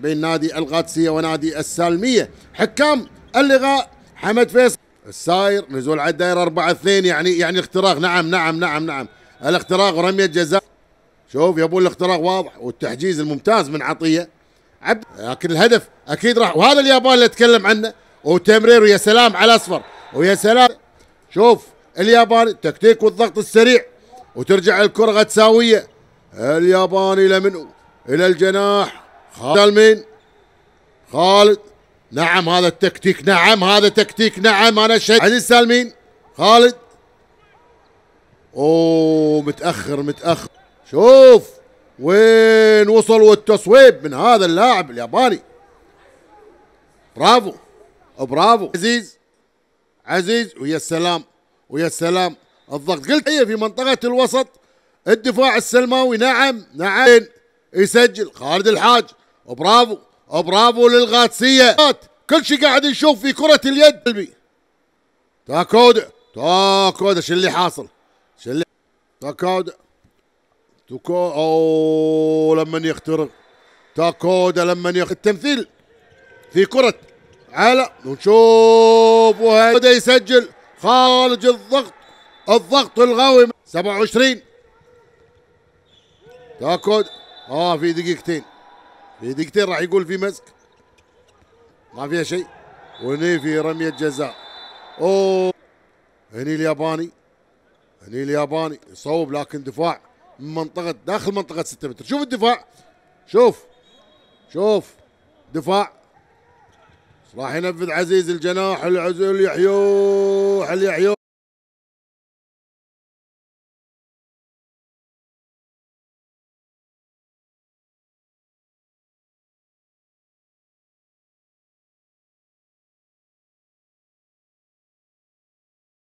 بين نادي القادسية ونادي السالمية حكام اللغاء حمد فيصل الساير نزول على الدائرة 4 2 يعني يعني اختراق نعم نعم نعم نعم الاختراق ورمية جزاء شوف يا الاختراق واضح والتحجيز الممتاز من عطية عبد لكن الهدف اكيد راح وهذا اليابان اللي اتكلم عنه وتمرير ويا سلام على اصفر ويا سلام شوف الياباني التكتيك والضغط السريع وترجع الكرة غتساوية الياباني الى منو؟ الى الجناح خالد مين خالد نعم هذا التكتيك نعم هذا تكتيك نعم انا شيء عزيز سالمين خالد اوه متاخر متاخر شوف وين وصل والتصويب من هذا اللاعب الياباني برافو برافو عزيز عزيز ويا السلام ويا السلام الضغط قلت هي في منطقة الوسط الدفاع السلماوي نعم نعم يسجل خالد الحاج برافو برافو للغاتسية كل شيء قاعد نشوف في كرة اليد قلبي تاكودا تاكودا شو اللي حاصل شو اللي تاكودا توكو اوه لما يخترق تاكودا لما يخترق التمثيل في كرة على ونشوف وهيدا يسجل خارج الضغط الضغط الغاوي 27 تاكودا اه في دقيقتين ديكتير راح يقول في مسك ما فيها شيء وهني في رمية جزاء اوه هني الياباني هني الياباني يصوب لكن دفاع من منطقة داخل منطقة 6 متر شوف الدفاع شوف شوف دفاع راح ينفذ عزيز الجناح العزيز اليحيوح اليحيوح